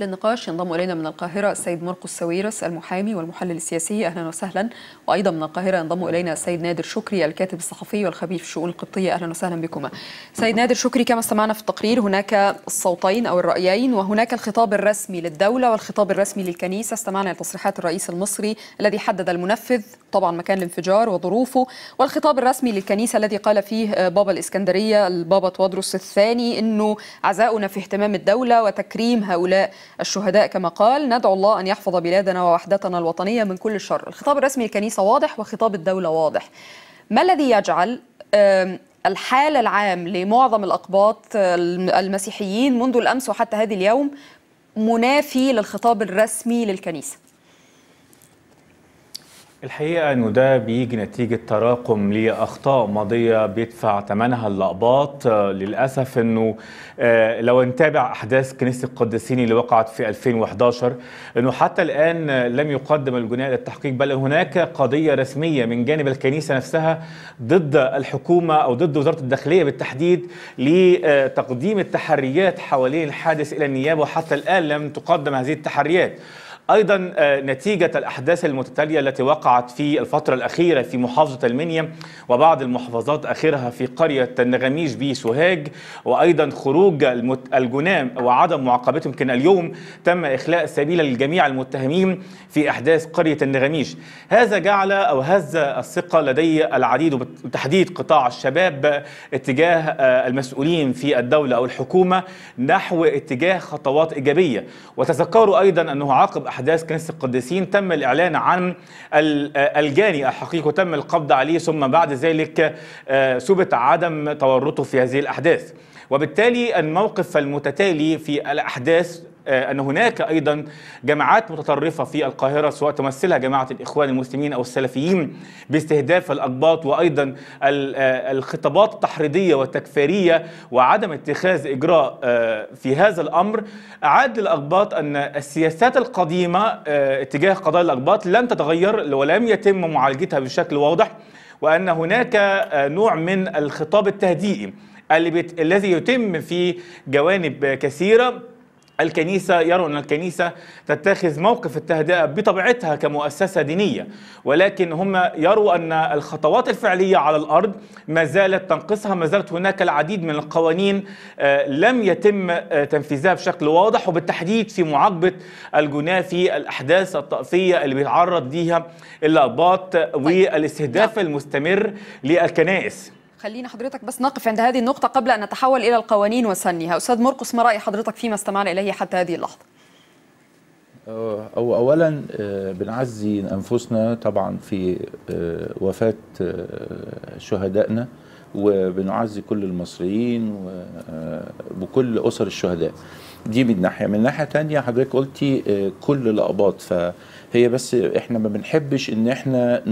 للنقاش ينضم الينا من القاهره السيد مرقس سويرس المحامي والمحلل السياسي اهلا وسهلا وايضا من القاهره ينضم الينا السيد نادر شكري الكاتب الصحفي والخبير في الشؤون القبطيه اهلا وسهلا بكما. سيد نادر شكري كما استمعنا في التقرير هناك الصوتين او الرايين وهناك الخطاب الرسمي للدوله والخطاب الرسمي للكنيسه استمعنا لتصريحات الرئيس المصري الذي حدد المنفذ طبعا مكان الانفجار وظروفه والخطاب الرسمي للكنيسة الذي قال فيه آه، بابا الإسكندرية البابا توادرس الثاني أنه عزاؤنا في اهتمام الدولة وتكريم هؤلاء الشهداء كما قال ندعو الله أن يحفظ بلادنا ووحدتنا الوطنية من كل شر الخطاب الرسمي للكنيسة واضح وخطاب الدولة واضح ما الذي يجعل الحال العام لمعظم الأقباط آه، المسيحيين منذ الأمس وحتى هذه اليوم منافي للخطاب الرسمي للكنيسه الحقيقة أنه ده بيجي نتيجة تراكم لأخطاء ماضية بيدفع ثمنها اللقباط آه، للأسف أنه آه، لو نتابع أحداث كنيسة القديسين اللي وقعت في 2011 أنه حتى الآن آه، لم يقدم الجناء للتحقيق بل هناك قضية رسمية من جانب الكنيسة نفسها ضد الحكومة أو ضد وزارة الداخلية بالتحديد لتقديم التحريات حوالين الحادث إلى النيابة وحتى الآن لم تقدم هذه التحريات أيضا آه، نتيجة الأحداث المتتالية التي وقعت في الفترة الأخيرة في محافظة المنيا وبعض المحافظات آخرها في قرية النغميش بسوهاج وأيضا خروج الجنام وعدم معاقبتهم كان اليوم تم إخلاء سبيل للجميع المتهمين في أحداث قرية النغميش هذا جعل أو هز الثقة لدي العديد وبالتحديد قطاع الشباب اتجاه آه، المسؤولين في الدولة أو الحكومة نحو اتجاه خطوات إيجابية وتذكروا أيضا أنه عقب أحداث كنيسة القديسين تم الإعلان عن آه، الجاني الحقيقي وتم القبض عليه ثم بعد ذلك آه، ثبت عدم تورطه في هذه الأحداث وبالتالي الموقف المتتالي في الأحداث آه، أن هناك أيضا جماعات متطرفة في القاهرة سواء تمثلها جماعة الإخوان المسلمين أو السلفيين باستهداف الأقباط وأيضا آه، الخطابات التحريضية والتكفيرية وعدم اتخاذ إجراء آه، في هذا الأمر أعاد للأقباط أن السياسات القديمة اتجاه قضايا الأقباط لم تتغير ولم يتم معالجتها بشكل واضح وأن هناك نوع من الخطاب التهديئي الذي يتم في جوانب كثيرة الكنيسة يروا أن الكنيسة تتخذ موقف التهدئة بطبيعتها كمؤسسة دينية ولكن هم يروا أن الخطوات الفعلية على الأرض ما زالت تنقصها ما زالت هناك العديد من القوانين آه، لم يتم آه، تنفيذها بشكل واضح وبالتحديد في معاقبة الجناه في الأحداث الطائفية اللي بيتعرض ليها الأباط طيب. والاستهداف المستمر للكنائس خلينا حضرتك بس نقف عند هذه النقطة قبل أن نتحول إلى القوانين وسنها أستاذ مرقس ما رأي حضرتك فيما استمعنا إليه حتى هذه اللحظة أو أولا آه، بنعزي أنفسنا طبعا في آه، وفاة آه، شهدائنا وبنعزي كل المصريين وبكل أسر الشهداء دي من ناحية من ناحية تانية حضرتك قلتي كل الأقباط فهي بس احنا ما بنحبش ان احنا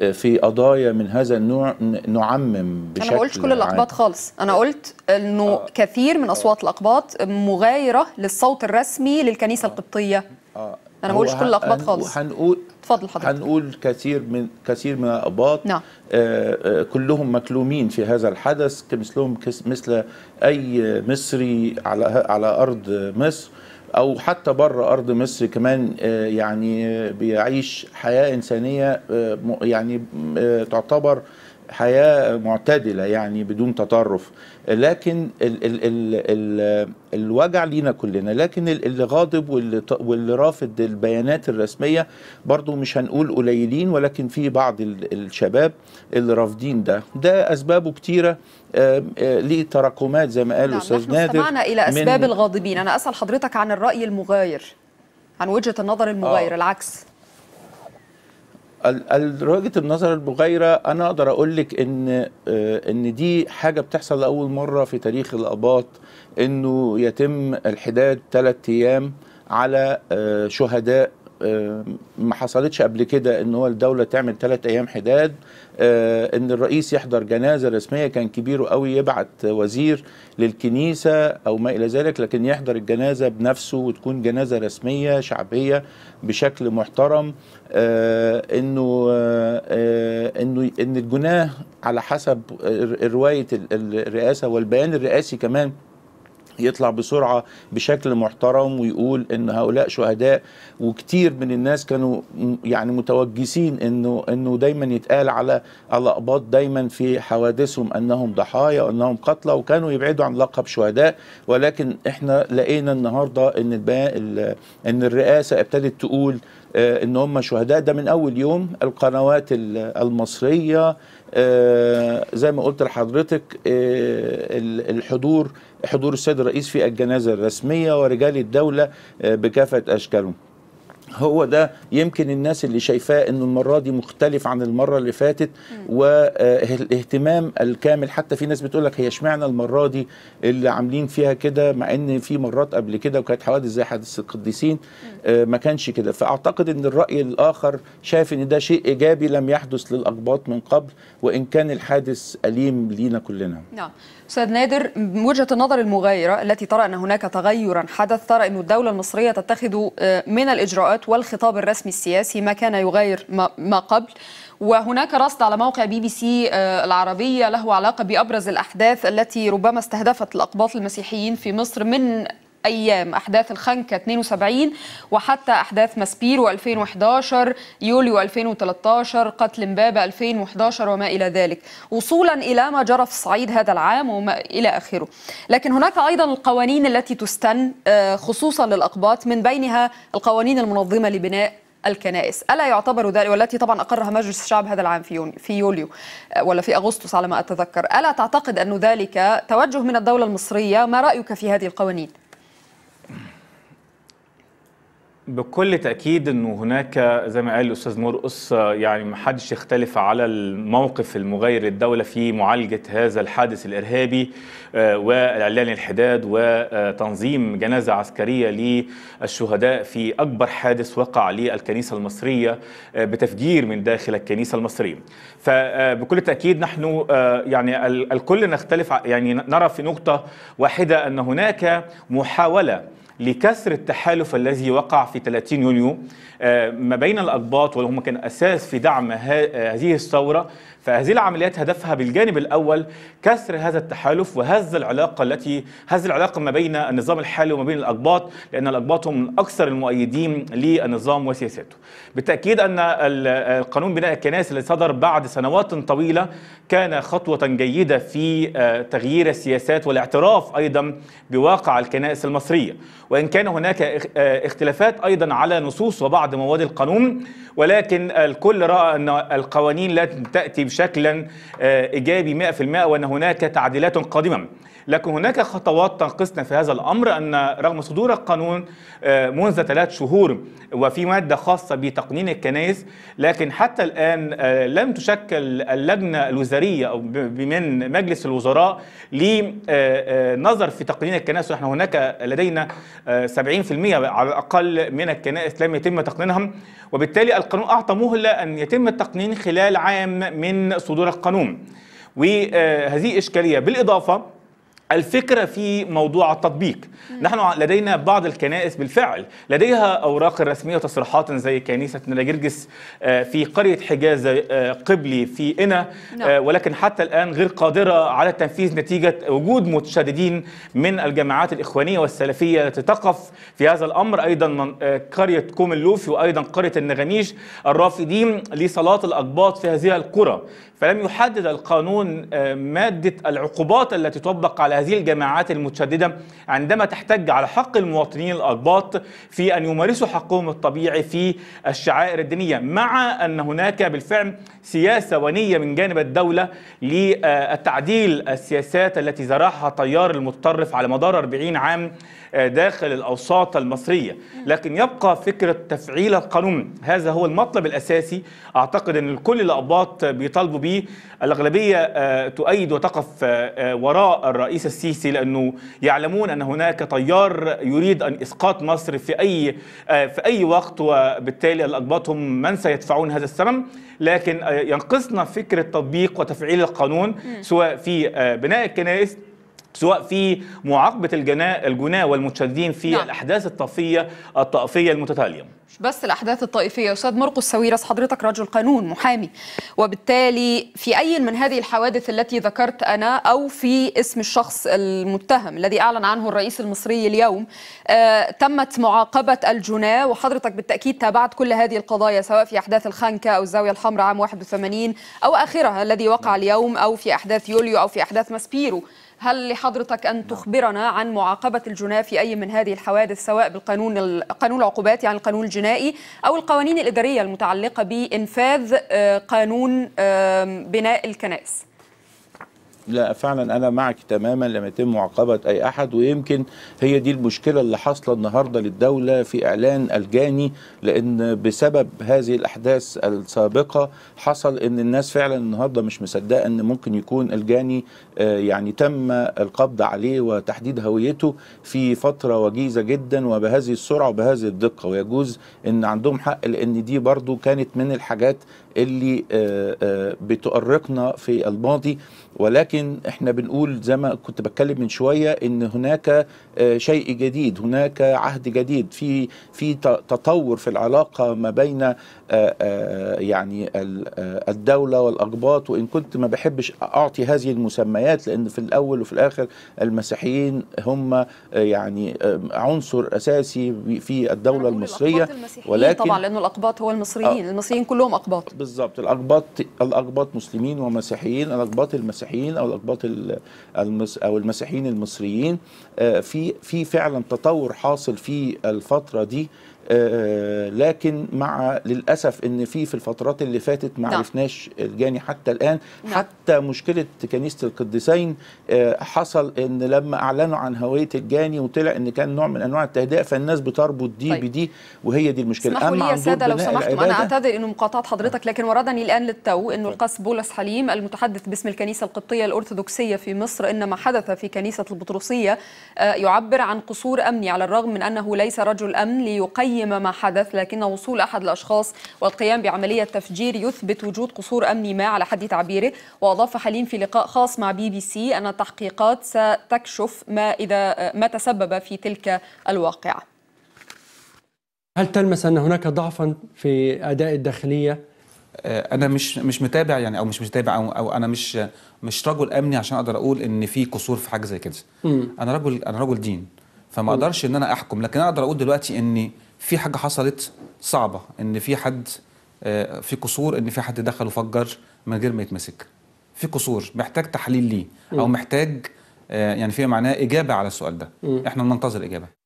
آه، في قضايا من هذا النوع نعمم بشكل انا ما قلتش كل الاقباط خالص انا قلت انه آه كثير من اصوات الاقباط مغايره للصوت الرسمي للكنيسه آه. القبطيه آه انا ما قلتش كل الاقباط خالص هنقول اتفضل حضرتك هنقول كثير من كثير من الاقباط نعم. آه, آه كلهم مكلومين في هذا الحدث مثلهم مثل اي مصري على على ارض مصر او حتى بره ارض مصر كمان آه، يعني آه، بيعيش حياه انسانيه آه، يعني تعتبر حياة معتدلة يعني بدون تطرف لكن ال ال ال ال الوجع لينا كلنا لكن اللي غاضب واللي, واللي رافض البيانات الرسمية برضو مش هنقول قليلين ولكن في بعض الشباب اللي رافضين ده ده أسبابه كتيرة ليه آه، تراكمات زي ما قال نعم أستاذ نادر استمعنا إلى أسباب الغاضبين أنا أسأل حضرتك عن الرأي المغاير عن وجهة النظر المغاير آه. العكس وجهه النظر المغيره انا اقدر اقول لك ان آه، ان دي حاجه بتحصل لاول مره في تاريخ الاباط انه يتم الحداد ثلاث ايام على آه، شهداء آه، ما حصلتش قبل كده ان هو الدوله تعمل ثلاث ايام حداد آه، ان الرئيس يحضر جنازه رسميه كان كبيره قوي يبعت وزير للكنيسه او ما الى ذلك لكن يحضر الجنازه بنفسه وتكون جنازه رسميه شعبيه بشكل محترم آه، انه انه ان الجناه على حسب روايه الرئاسه والبيان الرئاسي كمان يطلع بسرعه بشكل محترم ويقول ان هؤلاء شهداء وكتير من الناس كانوا يعني متوجسين انه انه دايما يتقال على الاقباط دايما في حوادثهم انهم ضحايا وانهم قتلى وكانوا يبعدوا عن لقب شهداء ولكن احنا لقينا النهارده ان ان الرئاسه ابتدت تقول آه، ان هم شهداء ده من اول يوم القنوات المصريه آه، زي ما قلت لحضرتك آه، الحضور حضور السيد الرئيس في الجنازه الرسميه ورجال الدوله آه، بكافه اشكالهم هو ده يمكن الناس اللي شايفاه انه المره دي مختلف عن المره اللي فاتت والاهتمام الكامل حتى في ناس بتقول لك هي اشمعنى المره دي اللي عاملين فيها كده مع ان في مرات قبل كده وكانت حوادث زي حادث القديسين آه، ما كانش كده فاعتقد ان الراي الاخر شايف ان ده شيء ايجابي لم يحدث للاقباط من قبل وان كان الحادث اليم لينا كلنا نعم استاذ نادر وجهه النظر المغايره التي ترى ان هناك تغيرا حدث ترى انه الدوله المصريه تتخذ آه، من الاجراءات الاجراءات والخطاب الرسمي السياسي ما كان يغير ما قبل وهناك رصد على موقع بي بي سي آه، العربية له علاقة بأبرز الأحداث التي ربما استهدفت الأقباط المسيحيين في مصر من أيام أحداث الخنكة 72 وحتى أحداث ماسبيرو 2011 يوليو 2013 قتل مبابة 2011 وما إلى ذلك وصولا إلى ما جرى في الصعيد هذا العام وما إلى آخره لكن هناك أيضا القوانين التي تستن آه، خصوصا للأقباط من بينها القوانين المنظمة لبناء الكنائس ألا يعتبر ذلك والتي طبعا أقرها مجلس الشعب هذا العام في في يوليو آه، ولا في أغسطس على ما أتذكر ألا تعتقد أن ذلك توجه من الدولة المصرية ما رأيك في هذه القوانين؟ بكل تأكيد أنه هناك زي ما قال الأستاذ مرقص يعني ما حدش يختلف على الموقف المغير للدولة في معالجة هذا الحادث الإرهابي آه، وإعلان الحداد وتنظيم جنازة عسكرية للشهداء في أكبر حادث وقع للكنيسة المصرية آه، بتفجير من داخل الكنيسة المصرية فبكل آه، تأكيد نحن يعني الكل نختلف يعني نرى في نقطة واحدة أن هناك محاولة لكسر التحالف الذي وقع في 30 يونيو آه، ما بين الأقباط وهم كان أساس في دعم هذه الثورة فهذه العمليات هدفها بالجانب الأول كسر هذا التحالف وهز العلاقة التي هز العلاقة ما بين النظام الحالي وما بين الأقباط لأن الأقباط هم من أكثر المؤيدين للنظام وسياساته بالتأكيد أن القانون بناء الكنائس الذي صدر بعد سنوات طويلة كان خطوة جيدة في آه، تغيير السياسات والاعتراف أيضا بواقع الكنائس المصرية وإن كان هناك آه، اختلافات أيضا على نصوص وبعض مواد القانون ولكن الكل رأى أن القوانين لن تأتي بشكل آه، إيجابي 100% وأن هناك تعديلات قادمة لكن هناك خطوات تنقصنا في هذا الأمر أن رغم صدور القانون آه، منذ ثلاث شهور وفي مادة خاصة بتقنين الكنائس لكن حتى الآن لم تشكل اللجنة الوزارية أو من مجلس الوزراء لنظر في تقنين الكنائس ونحن هناك لدينا 70% على الأقل من الكنائس لم يتم تقنينها وبالتالي القانون أعطى مهلة أن يتم التقنين خلال عام من صدور القانون وهذه إشكالية بالإضافة الفكرة في موضوع التطبيق نحن لدينا بعض الكنائس بالفعل لديها أوراق رسمية وتصريحات زي كنيسة نلاجرجس آه، في قرية حجاز آه، قبلي في إنا آه، نعم. ولكن حتى الآن غير قادرة على التنفيذ نتيجة وجود متشددين من الجماعات الإخوانية والسلفية التي تقف في هذا الأمر أيضا من قرية كوم اللوفي وأيضا قرية النغميش الرافدين لصلاة الأقباط في هذه القرى فلم يحدد القانون مادة العقوبات التي تطبق على هذه الجماعات المتشددة عندما تحتج على حق المواطنين الأقباط في أن يمارسوا حقهم الطبيعي في الشعائر الدينية مع أن هناك بالفعل سياسة ونية من جانب الدولة للتعديل السياسات التي زرعها طيار المتطرف على مدار 40 عام داخل الأوساط المصرية لكن يبقى فكرة تفعيل القانون هذا هو المطلب الأساسي أعتقد أن كل الأقباط بيطالبوا به الأغلبية آه، تؤيد وتقف آه، آه، وراء الرئيس السيسي لأنه يعلمون أن هناك تيار يريد أن إسقاط مصر في أي في أي وقت وبالتالي الأقباط هم من سيدفعون هذا الثمن لكن ينقصنا فكرة تطبيق وتفعيل القانون سواء في بناء الكنائس سواء في معاقبة الجناة والمتشددين في نعم. الأحداث الطائفية الطائفية المتتالية مش بس الأحداث الطائفية أستاذ مرقس سويرس حضرتك رجل قانون محامي وبالتالي في أي من هذه الحوادث التي ذكرت أنا أو في اسم الشخص المتهم الذي أعلن عنه الرئيس المصري اليوم آه تمت معاقبة الجناة وحضرتك بالتأكيد تابعت كل هذه القضايا سواء في أحداث الخنكة أو الزاوية الحمراء عام 81 أو آخرها الذي وقع نعم. اليوم أو في أحداث يوليو أو في أحداث ماسبيرو هل لحضرتك أن نعم. تخبرنا عن معاقبة الجناة في أي من هذه الحوادث سواء بالقانون القانون العقوبات يعني القانون الجنائي أو القوانين الإدارية المتعلقة بإنفاذ آه، قانون بناء الكنائس لا فعلا انا معك تماما لما يتم معاقبه اي احد ويمكن هي دي المشكله اللي حاصله النهارده للدوله في اعلان الجاني لان بسبب هذه الاحداث السابقه حصل ان الناس فعلا النهارده مش مصدقه ان ممكن يكون الجاني آه، يعني تم القبض عليه وتحديد هويته في فتره وجيزه جدا وبهذه السرعه وبهذه الدقه ويجوز ان عندهم حق لان دي برضو كانت من الحاجات اللي آه، آه، بتؤرقنا في الماضي ولكن احنا بنقول زي ما كنت بتكلم من شويه ان هناك آه، شيء جديد هناك عهد جديد في في تطور في العلاقه ما بين يعني الدوله والاقباط وان كنت ما بحبش اعطي هذه المسميات لان في الاول وفي الاخر المسيحيين هم يعني عنصر اساسي في الدوله يعني المصريه ولكن طبعا لانه الاقباط هو المصريين المصريين كلهم اقباط بالظبط الاقباط الاقباط مسلمين ومسيحيين الاقباط المسيحيين او الاقباط المس او المسيحيين المصريين آه، في في فعلا تطور حاصل في الفتره دي آه، آه، لكن مع للاسف ان في في الفترات اللي فاتت ما نعم. عرفناش الجاني حتى الان نعم. حتى مشكله كنيسه القديسين آه، حصل ان لما اعلنوا عن هويه الجاني وطلع ان كان نوع من انواع التهدئه فالناس بتربط دي طيب. بدي وهي دي المشكله اما لي يا ساده لو سمحتم انا اعتذر انه مقاطعه حضرتك نعم. لكن وردني الان للتو انه طيب. القس بولس حليم المتحدث باسم الكنيسه القبطيه الارثوذكسيه في مصر ان ما حدث في كنيسه البطرسيه يعبر عن قصور امني على الرغم من انه ليس رجل امن ليقيم قيم ما حدث لكن وصول أحد الأشخاص والقيام بعملية تفجير يثبت وجود قصور أمني ما على حد تعبيره وأضاف حليم في لقاء خاص مع بي بي سي أن التحقيقات ستكشف ما, إذا ما تسبب في تلك الواقعة هل تلمس أن هناك ضعفا في أداء الداخلية؟ آه، انا مش مش متابع يعني او مش متابع او, أو انا مش مش رجل امني عشان اقدر اقول ان في قصور في حاجه زي كده انا رجل انا رجل دين فما اقدرش ان انا احكم لكن انا اقدر اقول دلوقتي ان في حاجه حصلت صعبه ان في حد آه، في قصور ان في حد دخل وفجر من غير ما يتمسك في قصور محتاج تحليل ليه او محتاج آه، يعني في معناه اجابه على السؤال ده احنا بننتظر اجابه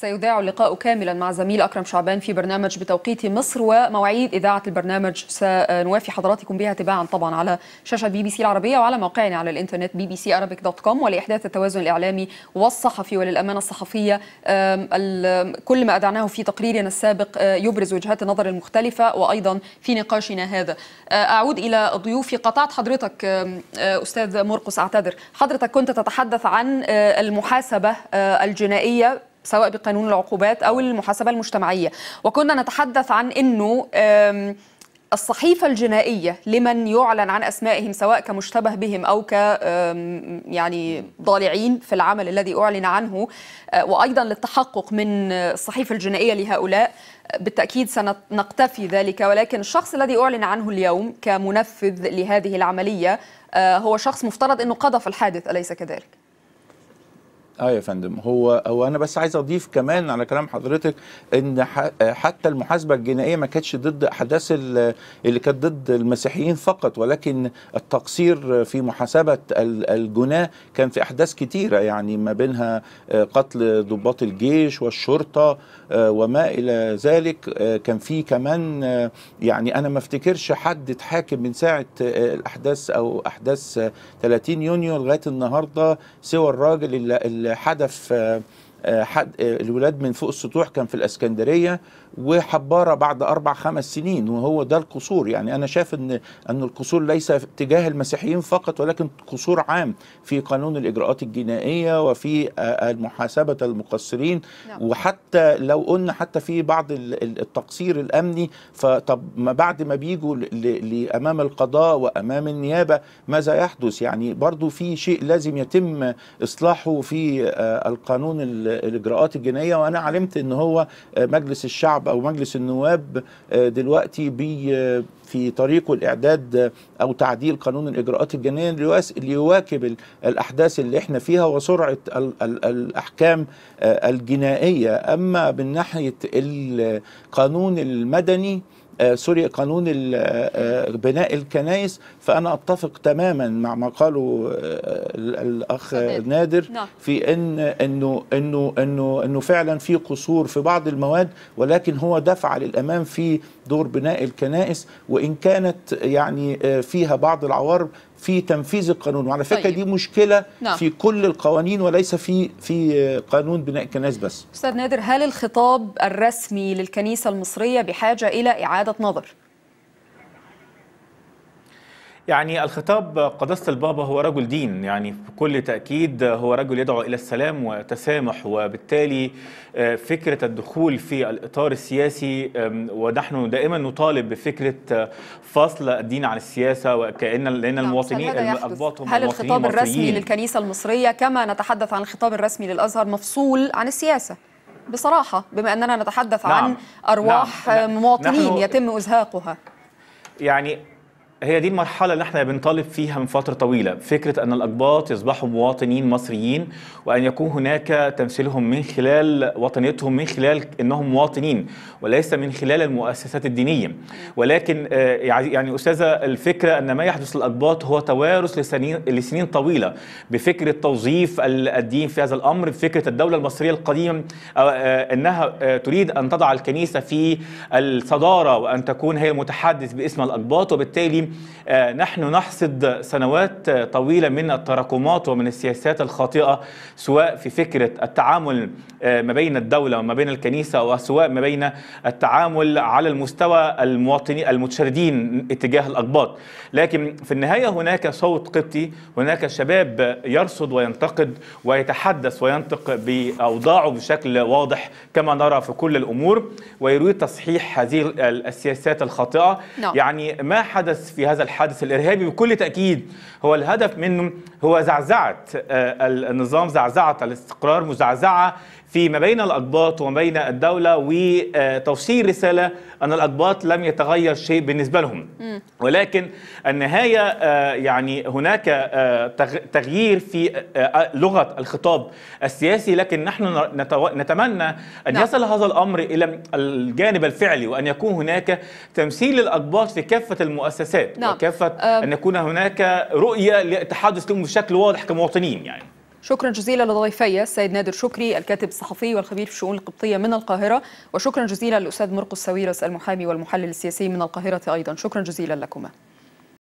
سيذاع اللقاء كاملا مع زميل أكرم شعبان في برنامج بتوقيت مصر ومواعيد إذاعة البرنامج سنوافي حضراتكم بها تباعا طبعا على شاشة بي بي سي العربية وعلى موقعنا على الإنترنت بي بي سي أرابيك دوت كوم ولإحداث التوازن الإعلامي والصحفي وللأمانة الصحفية كل ما أدعناه في تقريرنا السابق أه، يبرز وجهات النظر المختلفة وأيضا في نقاشنا هذا أه، أعود إلى ضيوفي قطعت حضرتك أه، أستاذ مرقس أعتذر حضرتك كنت تتحدث عن المحاسبة الجنائية سواء بقانون العقوبات او المحاسبه المجتمعيه وكنا نتحدث عن انه الصحيفة الجنائية لمن يعلن عن أسمائهم سواء كمشتبه بهم أو ك يعني ضالعين في العمل الذي أعلن عنه آه، وأيضا للتحقق من الصحيفة الجنائية لهؤلاء بالتأكيد سنقتفي ذلك ولكن الشخص الذي أعلن عنه اليوم كمنفذ لهذه العملية آه، هو شخص مفترض أنه قضى في الحادث أليس كذلك؟ اه يا فندم هو هو انا بس عايز اضيف كمان على كلام حضرتك ان حتى المحاسبه الجنائيه ما كانتش ضد احداث اللي كانت ضد المسيحيين فقط ولكن التقصير في محاسبه الجناه كان في احداث كتيره يعني ما بينها آه، قتل ضباط الجيش والشرطه آه، وما الى ذلك آه، كان في كمان يعني انا ما افتكرش حد اتحاكم من ساعه الاحداث او احداث 30 يونيو لغايه النهارده سوى الراجل اللي حدف آه، آه، حد آه، الولاد من فوق السطوح كان في الاسكندريه وحباره بعد اربع خمس سنين وهو ده القصور يعني انا شايف ان ان القصور ليس تجاه المسيحيين فقط ولكن قصور عام في قانون الاجراءات الجنائيه وفي آه، آه، محاسبه المقصرين نعم. وحتى لو قلنا حتى في بعض التقصير الامني فطب ما بعد ما بيجوا لامام القضاء وامام النيابه ماذا يحدث يعني برضو في شيء لازم يتم اصلاحه في آه، القانون الاجراءات الجنائيه وانا علمت ان هو مجلس الشعب الشعب او مجلس النواب آه، دلوقتي بي آه، في طريقه الاعداد آه، او تعديل قانون الاجراءات الجنائيه ليواكب الاحداث اللي احنا فيها وسرعه الاحكام الجنائيه اما من ناحيه القانون المدني آه، سوريا قانون آه، آه، بناء الكنائس فأنا أتفق تماما مع ما قاله الأخ نادر نعم. في أن أنه أنه أنه أنه فعلا في قصور في بعض المواد ولكن هو دفع للأمام في دور بناء الكنائس وإن كانت يعني فيها بعض العوارض في تنفيذ القانون وعلى فكره طيب. دي مشكله نعم. في كل القوانين وليس في في قانون بناء الكنائس بس استاذ نادر هل الخطاب الرسمي للكنيسه المصريه بحاجه الى اعاده نظر يعني الخطاب قداسة البابا هو رجل دين يعني بكل تأكيد هو رجل يدعو إلى السلام وتسامح وبالتالي آه، فكرة الدخول في الإطار السياسي ونحن دائما نطالب بفكرة آه، فصل الدين عن السياسة وكأن لأن نعم، المواطنين الأقباط هم هل الخطاب الرسمي للكنيسة المصرية كما نتحدث عن الخطاب الرسمي للأزهر مفصول عن السياسة؟ بصراحة بما أننا نتحدث نعم. عن أرواح نعم. نعم. مواطنين يتم إزهاقها يعني هي دي المرحلة اللي احنا بنطالب فيها من فترة طويلة فكرة أن الأقباط يصبحوا مواطنين مصريين وأن يكون هناك تمثيلهم من خلال وطنيتهم من خلال أنهم مواطنين وليس من خلال المؤسسات الدينية ولكن آه، يعني أستاذة الفكرة أن ما يحدث الأقباط هو توارث لسنين, لسنين طويلة بفكرة توظيف الدين في هذا الأمر بفكرة الدولة المصرية القديمة آه، أنها آه، تريد أن تضع الكنيسة في الصدارة وأن تكون هي المتحدث باسم الأقباط وبالتالي آه، نحن نحصد سنوات طويلة من التراكمات ومن السياسات الخاطئة سواء في فكرة التعامل آه، ما بين الدولة وما بين الكنيسة وسواء ما بين التعامل على المستوى المواطنين المتشردين اتجاه الأقباط لكن في النهاية هناك صوت قبطي هناك شباب يرصد وينتقد ويتحدث وينطق بأوضاعه بشكل واضح كما نرى في كل الأمور ويريد تصحيح هذه السياسات الخاطئة no. نعم. يعني ما حدث في هذا الحادث الإرهابي بكل تأكيد هو الهدف منه هو زعزعة آه، النظام زعزعة الاستقرار مزعزعة فيما بين الأقباط وما بين الدولة وتوصيل رسالة أن الأقباط لم يتغير شيء بالنسبة لهم ولكن النهاية آه، يعني هناك آه، تغيير في آه، لغة الخطاب السياسي لكن نحن نتمنى أن نعم. يصل هذا الأمر إلى الجانب الفعلي وأن يكون هناك تمثيل للأقباط في كافة المؤسسات نعم. وكافة أن يكون هناك رؤية لاتحاد بشكل واضح كمواطنين يعني شكرا جزيلا لضيفي السيد نادر شكري الكاتب الصحفي والخبير في الشؤون القبطية من القاهرة وشكرا جزيلا للأستاذ مرقس سويرس المحامي والمحلل السياسي من القاهرة أيضا شكرا جزيلا لكما